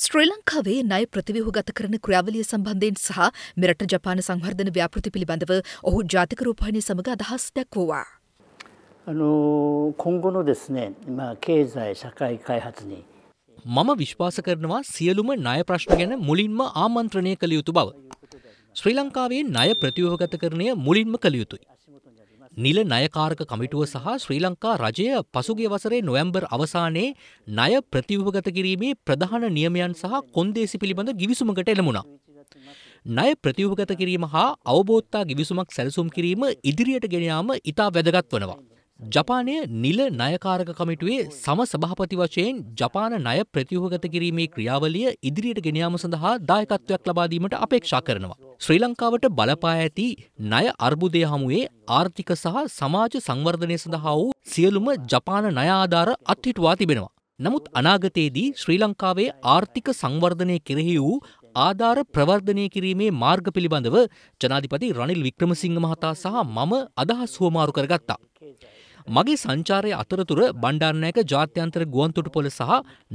ශ්‍රී ලංකාවේ ණය ප්‍රතිව්‍යුහගත කරන ක්‍රියාවලිය සම්බන්ධයෙන් සහ මෙරට ජපාන සංවර්ධන ව්‍යාපෘති පිළිබඳව ඔහු ජාතික රූපවාහිනිය සමඟ අදහස් දැක්වුවා. あの今後のですね、まあ、経済社会開発に මම විශ්වාස කරනවා සියලුම ණය ප්‍රශ්න ගැන මුලින්ම ආමන්ත්‍රණය කළ යුතු බව. ශ්‍රී ලංකාවේ ණය ප්‍රතිව්‍යුහගත කරණය මුලින්ම කළ යුතුයි. නිල ණයකාරක කමිටුව සහ ශ්‍රී ලංකා රජය පසුගිය වසරේ නොවැම්බර් අවසානයේ ණය ප්‍රතිවගත කිරීමේ ප්‍රධාන නියමයන් සහ කොන්දේසි පිළිබඳ ගිවිසුමකට එළමුණා. ණය ප්‍රතිවගත කිරීම හා අවබෝධතා ගිවිසුමක් සැලසුම් කිරීම ඉදිරියට ගෙන යාම ඉතා වැදගත් වනවා. ජපානය නිල ණයකාරක කමිටුවේ සම සභාපති වශයෙන් ජපාන ණය ප්‍රතිවගත කිරීමේ ක්‍රියාවලිය ඉදිරියට ගෙන යාම සඳහා දායකත්වයක් ලබා දීමට අපේක්ෂා කරනවා. ශ්‍රී ලංකාවට බලපා ඇති ණය අර්බුදය හමුවේ ආර්ථික සහ සමාජ සංවර්ධනය සඳහා වූ සියලුම ජපාන ණය ආධාර අත්හිටුවා තිබෙනවා. නමුත් අනාගතයේදී ශ්‍රී ලංකාවේ ආර්ථික සංවර්ධනය කෙරෙහි වූ ආධාර ප්‍රවර්ධනය කිරීමේ මාර්ග පිළිබඳව ජනාධිපති රනිල් වික්‍රමසිංහ මහතා සහ මම අදහස් හුවමාරු කරගත්තා. මගේ සංචාරය අතරතුර බණ්ඩාරනායක ජාත්‍යන්තර ගුවන්තොටුපොළ සහ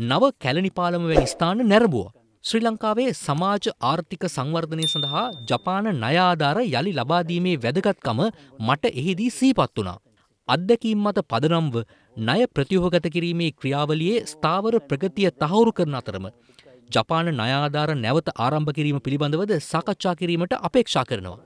නව කැලණිපාලම වැනි ස්ථාන නැරඹුවා. ශ්‍රී ලංකාවේ සමාජ ආර්ථික සංවර්ධනය සඳහා ජපාන ණය ආධාර යලි ලබා දීමේ වැදගත්කම මට එහිදී සිහිපත් වුණා. අත්දැකීම් මත පදනම්ව ණය ප්‍රතිවගත කිරීමේ ක්‍රියාවලියේ ස්ථාවර ප්‍රගතිය තහවුරු කරන අතරම ජපාන ණය ආධාර නැවත ආරම්භ කිරීම පිළිබඳවද සාකච්ඡා කිරීමට අපේක්ෂා කරනවා.